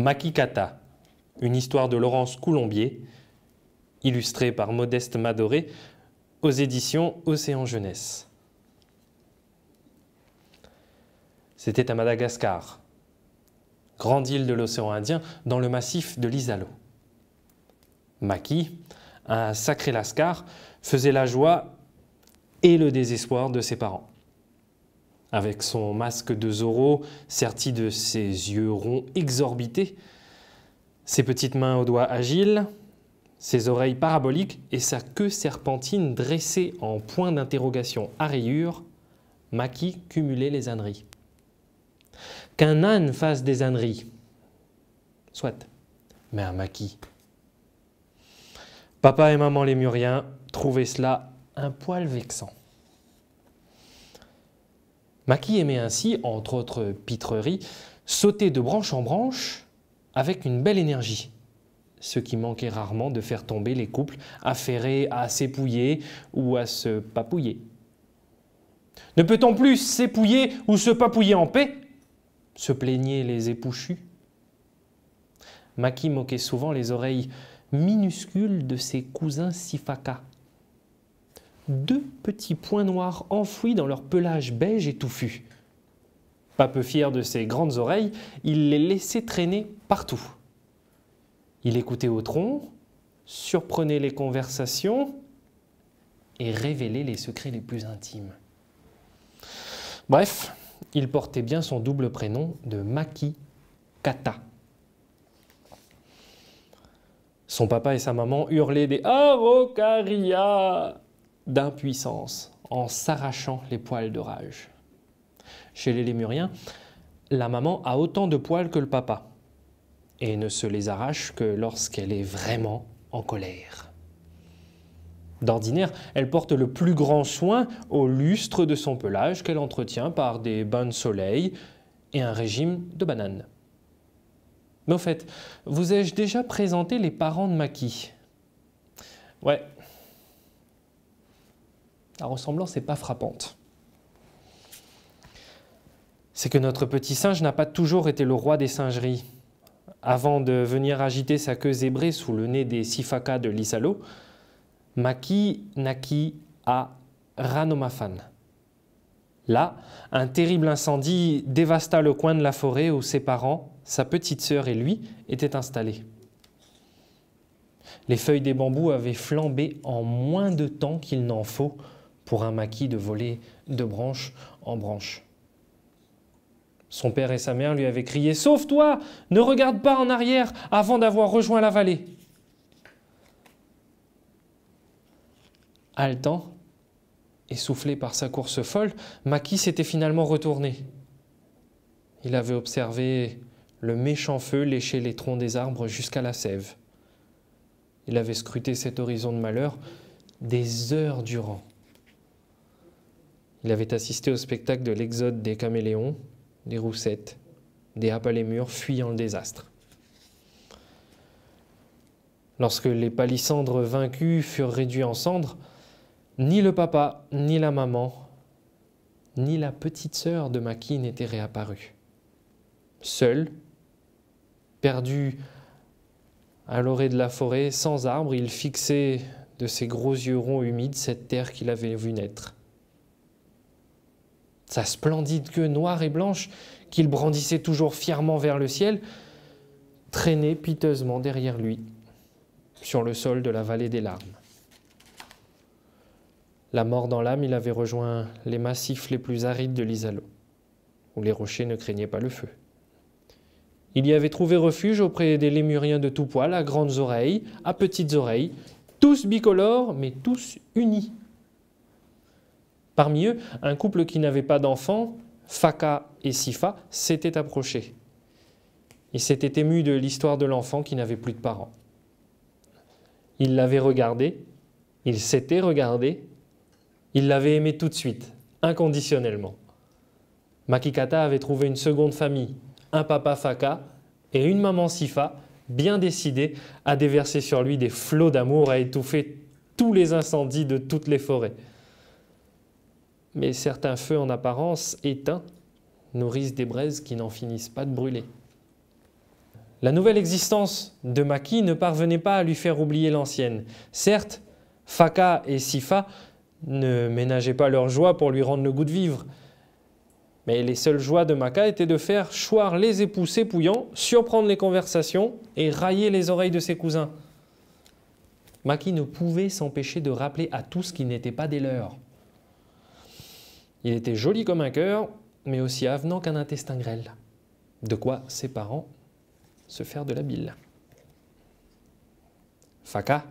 Makikata, une histoire de Laurence Coulombier, illustrée par Modeste Madoré aux éditions Océan Jeunesse. C'était à Madagascar, grande île de l'océan Indien, dans le massif de l'Isalo. Maki, un sacré lascar, faisait la joie et le désespoir de ses parents. Avec son masque de Zorro, serti de ses yeux ronds exorbités, ses petites mains aux doigts agiles, ses oreilles paraboliques et sa queue serpentine dressée en point d'interrogation à rayures, Maki cumulait les âneries. Qu'un âne fasse des âneries, soit, mais un maquis. Papa et maman les Muriens trouvaient cela un poil vexant. Maki aimait ainsi, entre autres pitreries, sauter de branche en branche avec une belle énergie, ce qui manquait rarement de faire tomber les couples affairés à s'épouiller ou à se papouiller. Ne peut-on plus s'épouiller ou se papouiller en paix se plaignaient les épouchus. Maki moquait souvent les oreilles minuscules de ses cousins Sifaka, deux petits points noirs enfouis dans leur pelage beige et touffu. Pas peu fier de ses grandes oreilles, il les laissait traîner partout. Il écoutait au tronc, surprenait les conversations et révélait les secrets les plus intimes. Bref, il portait bien son double prénom de Maki Kata. Son papa et sa maman hurlaient des Arocaria! d'impuissance en s'arrachant les poils de rage. Chez les lémuriens, la maman a autant de poils que le papa et ne se les arrache que lorsqu'elle est vraiment en colère. D'ordinaire, elle porte le plus grand soin au lustre de son pelage qu'elle entretient par des bains de soleil et un régime de bananes. Mais au fait, vous ai-je déjà présenté les parents de Maki Ouais, la ressemblance n'est pas frappante. C'est que notre petit singe n'a pas toujours été le roi des singeries. Avant de venir agiter sa queue zébrée sous le nez des sifakas de l'Isalo, Maki naquit à Ranomafan. Là, un terrible incendie dévasta le coin de la forêt où ses parents, sa petite sœur et lui étaient installés. Les feuilles des bambous avaient flambé en moins de temps qu'il n'en faut pour un maquis de voler de branche en branche. Son père et sa mère lui avaient crié ⁇ Sauve-toi Ne regarde pas en arrière avant d'avoir rejoint la vallée !⁇ Haletant, essoufflé par sa course folle, maquis s'était finalement retourné. Il avait observé le méchant feu lécher les troncs des arbres jusqu'à la sève. Il avait scruté cet horizon de malheur des heures durant. Il avait assisté au spectacle de l'exode des caméléons, des roussettes, des hapas-les-murs fuyant le désastre. Lorsque les palissandres vaincus furent réduits en cendres, ni le papa, ni la maman, ni la petite sœur de Maki n'étaient réapparus. Seul, perdu à l'orée de la forêt, sans arbre, il fixait de ses gros yeux ronds humides cette terre qu'il avait vue naître sa splendide queue noire et blanche qu'il brandissait toujours fièrement vers le ciel, traînait piteusement derrière lui sur le sol de la vallée des larmes. La mort dans l'âme, il avait rejoint les massifs les plus arides de l'Isalo, où les rochers ne craignaient pas le feu. Il y avait trouvé refuge auprès des lémuriens de tout poil, à grandes oreilles, à petites oreilles, tous bicolores, mais tous unis Parmi eux, un couple qui n'avait pas d'enfants, Faka et Sifa, s'était approché. Il s'était ému de l'histoire de l'enfant qui n'avait plus de parents. Ils l'avaient regardé, il s'était regardé, il l'avait aimé tout de suite, inconditionnellement. Makikata avait trouvé une seconde famille, un papa Faka et une maman Sifa, bien décidés à déverser sur lui des flots d'amour, à étouffer tous les incendies de toutes les forêts mais certains feux en apparence éteints nourrissent des braises qui n'en finissent pas de brûler. La nouvelle existence de Maki ne parvenait pas à lui faire oublier l'ancienne. Certes, Faka et Sifa ne ménageaient pas leur joie pour lui rendre le goût de vivre, mais les seules joies de Maka étaient de faire choir les époux s'épouillant, surprendre les conversations et railler les oreilles de ses cousins. Maki ne pouvait s'empêcher de rappeler à tous qui n'étaient pas des leurs. Il était joli comme un cœur, mais aussi avenant qu'un intestin grêle. De quoi ses parents se faire de la bile. Faka,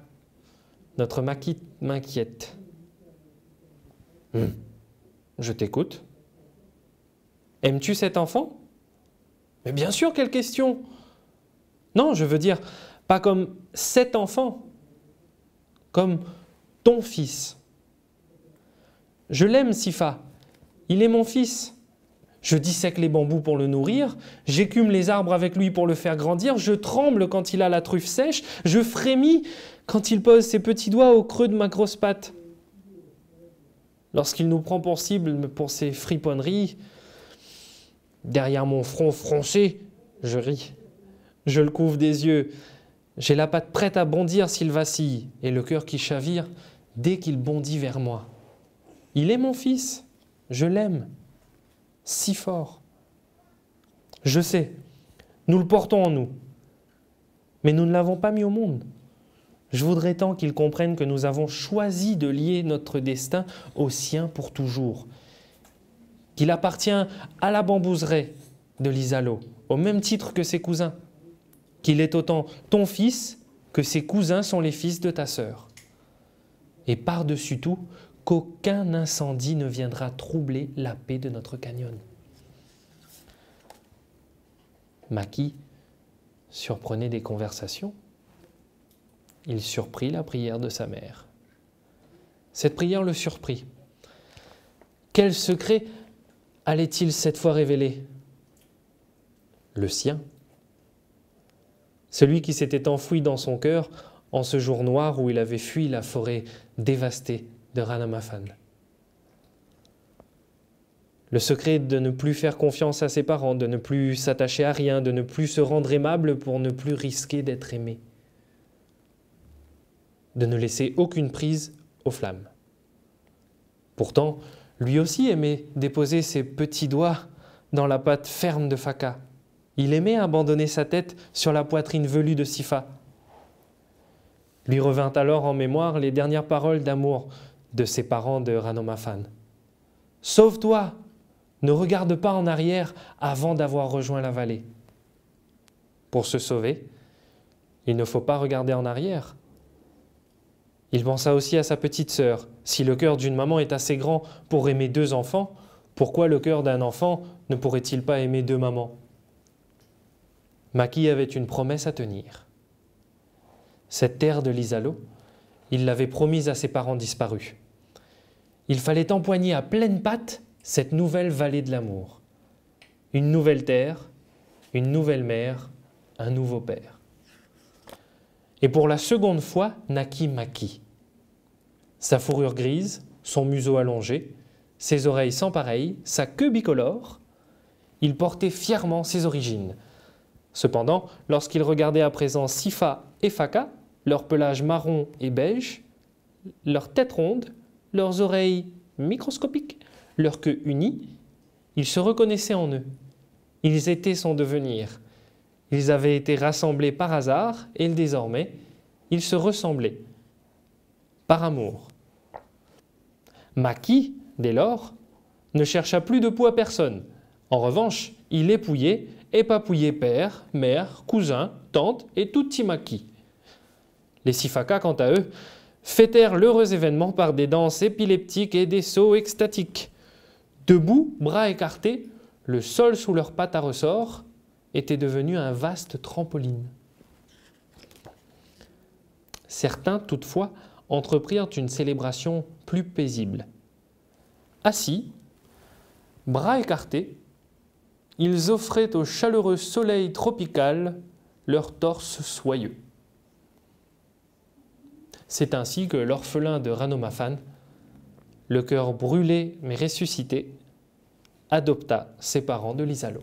notre maquis m'inquiète. Hmm. Je t'écoute. Aimes-tu cet enfant Mais bien sûr, quelle question Non, je veux dire, pas comme cet enfant, comme ton fils. Je l'aime, Sifa, il est mon fils. Je dissèque les bambous pour le nourrir, j'écume les arbres avec lui pour le faire grandir, je tremble quand il a la truffe sèche, je frémis quand il pose ses petits doigts au creux de ma grosse patte. Lorsqu'il nous prend pour cible pour ses friponneries, derrière mon front froncé, je ris. Je le couvre des yeux. J'ai la patte prête à bondir s'il vacille, et le cœur qui chavire dès qu'il bondit vers moi. Il est mon fils. Je l'aime si fort. Je sais, nous le portons en nous, mais nous ne l'avons pas mis au monde. Je voudrais tant qu'il comprenne que nous avons choisi de lier notre destin au sien pour toujours, qu'il appartient à la bambouseraie de l'Isalo, au même titre que ses cousins, qu'il est autant ton fils que ses cousins sont les fils de ta sœur. Et par-dessus tout, qu'aucun incendie ne viendra troubler la paix de notre canyon. Maki surprenait des conversations. Il surprit la prière de sa mère. Cette prière le surprit. Quel secret allait-il cette fois révéler Le sien. Celui qui s'était enfoui dans son cœur en ce jour noir où il avait fui la forêt dévastée de Le secret de ne plus faire confiance à ses parents, de ne plus s'attacher à rien, de ne plus se rendre aimable pour ne plus risquer d'être aimé. De ne laisser aucune prise aux flammes. Pourtant, lui aussi aimait déposer ses petits doigts dans la patte ferme de Faka. Il aimait abandonner sa tête sur la poitrine velue de Sifa. Lui revint alors en mémoire les dernières paroles d'amour de ses parents de Ranomafan. Sauve-toi, ne regarde pas en arrière avant d'avoir rejoint la vallée. Pour se sauver, il ne faut pas regarder en arrière. Il pensa aussi à sa petite sœur. Si le cœur d'une maman est assez grand pour aimer deux enfants, pourquoi le cœur d'un enfant ne pourrait-il pas aimer deux mamans Maki avait une promesse à tenir. Cette terre de l'Isalo il l'avait promise à ses parents disparus. Il fallait empoigner à pleine patte cette nouvelle vallée de l'amour. Une nouvelle terre, une nouvelle mère, un nouveau père. Et pour la seconde fois Naki Maki. Sa fourrure grise, son museau allongé, ses oreilles sans pareil, sa queue bicolore, il portait fièrement ses origines. Cependant, lorsqu'il regardait à présent Sifa et Faka, leur pelage marron et beige, leur tête ronde, leurs oreilles microscopiques, leur queue unie, ils se reconnaissaient en eux. Ils étaient sans devenir. Ils avaient été rassemblés par hasard et désormais, ils se ressemblaient. Par amour. Maki, dès lors, ne chercha plus de poids à personne. En revanche, il épouillait et papouillait père, mère, cousin, tante et tout Timaki. Les Sifakas, quant à eux, fêtèrent l'heureux événement par des danses épileptiques et des sauts extatiques. Debout, bras écartés, le sol sous leurs pattes à ressort était devenu un vaste trampoline. Certains, toutefois, entreprirent une célébration plus paisible. Assis, bras écartés, ils offraient au chaleureux soleil tropical leur torse soyeux. C'est ainsi que l'orphelin de Ranomafan, le cœur brûlé mais ressuscité, adopta ses parents de l'Isalo.